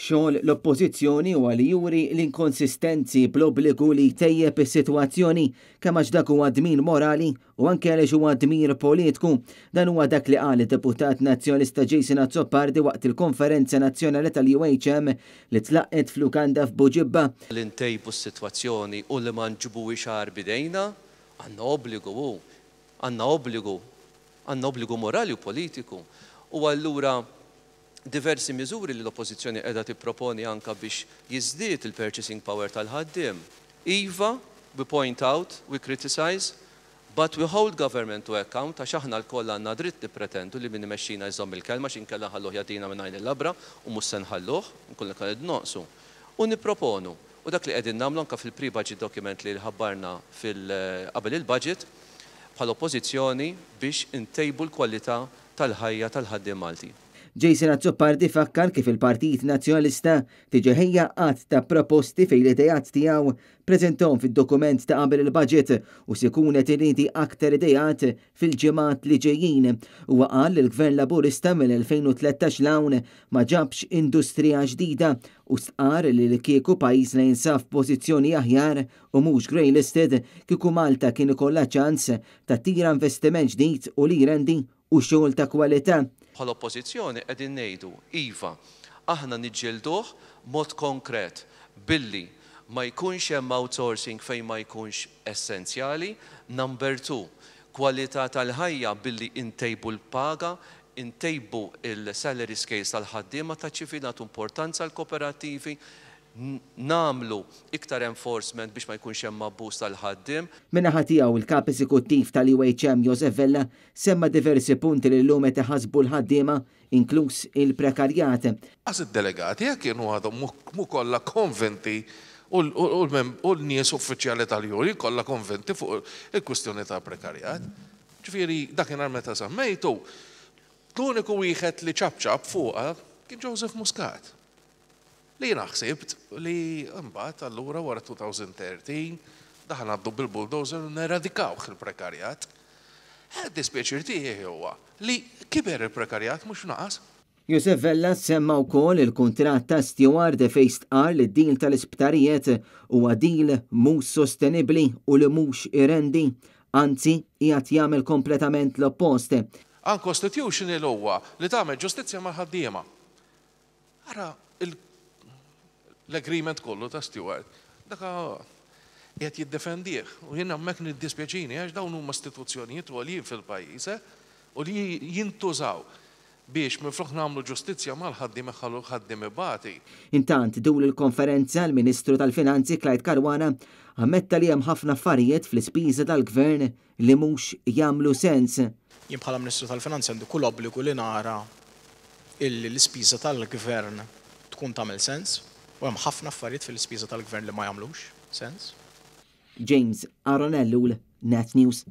xogħol l-oppożizzjoni u għal juri l-inkonsistenzi bl-obbligu li tejjeb is-sitwazzjoni kemm għax dak huwa dmin morali u anke għaliex huwa dmir politiku dan huwa dak li qal deputat Nazzjonista Jason Azzopardi waqt il-Konferenza Nazzjonali tal-UHM li tlaqqet Flukanda f'Buġibba. L-intejbu s-sitwazzjoni u li ma nġibu xar bidejna għanna obbligu għanna obbligu għanna obbligu morali u politiku. U għallura diversi miżuri li l-oppozizjoni edha tipproponi anka biex jizdiet il-purchasing power tal-ħaddim. Iva, we point out, we criticize, but we hold government to account għax aħna l kolla għanna dritt pretendu li minni meċċina jżomm il-kelma xin kella ħalluħ jadina minnajn il-labra u mussen ħalluħ, nkullin kalli id-noqsu. U niproponu, u dak li għedin namlu anka fil-pre-budget document li ħabbarna fil-qabel eh, il-budget, bħal-oppozizjoni biex intejbu l-kwalità tal-ħajja tal-ħaddim Malti. Jason Azzopardi fakkar kif il-Partit Nazjonalista tiġeħija għat ta' proposti fej l-idejat tijaw prezentom fil-dokument ta' qabel il-budget u sikunet irriti aktar idejat fil-ġemat li ġejjin u għal il-Gvern Laburista mill-2013 lawn ma ġabx industrija ġdida u stqar li l-kieku pajjiżna jinsaf pozizjoni aħjar u mux grey listed kieku Malta kien ikolla ċans ta' tira investiment ġdid u li rendi u xogħol ta' kwalità bħal oppożizzjoni qegħdin ngħidu iva aħna niġġelduh mod konkret billi ma jkunx hemm outsourcing fejn ma jkunx essenzjali. Number two, kwalità tal-ħajja billi intejbu l-paga, intejbu il-salary scales tal-ħaddiema ta' ċifinat importanza l-kooperativi, namlu iktar enforcement biex ma jkunx hemm abbuż tal-ħaddim. Minaħa tiegħu il-kap eżekuttiv tal uhm Josef Vella semma diversi punti li l-lum qed iħasbu l-ħaddiema inkluż il-prekarjat. Għaz id-delegati jekk kienu għadhom mu kollha konventi u l-nies uffiċjali tal-juri kollha konventi fuq il-kwistjoni ta' prekarjat. Ġifieri dakinhar meta semmejtu, l-uniku wieħed li ċabċab fuqha kien Joseph Muscat li naħsibt li mbagħad allura wara 2013 daħna għaddu bil-bulldozer neradikawh il-prekarjat. Dispieċir tiegħi huwa li kiber il-prekarjat mhux naqas. Josef Vella semma wkoll il-kuntratt ta' steward fejn stqar li d-dil tal-isptarijiet huwa għadil mhux sostenibbli u li mhux irendi, anzi qiegħed jagħmel kompletament l-oppost. il-għuwa li ta' ġustizzja mal-ħaddiema. il l-agreement kollu ta' Stewart. Daka jgħet jiddefendih. U jien hemmhekk niddispjaċini għax dawn huma istituzzjonijiet għalijin fil-pajjiż eh? u li jintużaw biex mifruħ namlu ġustizja mal ħaddim ħallu ħaddim bati. Intant, dul il-konferenza l-Ministru tal-Finanzi Klajt Karwana għammetta li hemm ħafna affarijiet fl-ispiża tal-Gvern li mhux jagħmlu sens. Jien bħala Ministru tal-Finanzi għandu kull obbligu li nara l-ispiża tal-Gvern tkun tagħmel sens U hemm ħafna affarijiet fil-ispiża tal-gvern li ma jagħmlux sens. James Aronellu, Net News.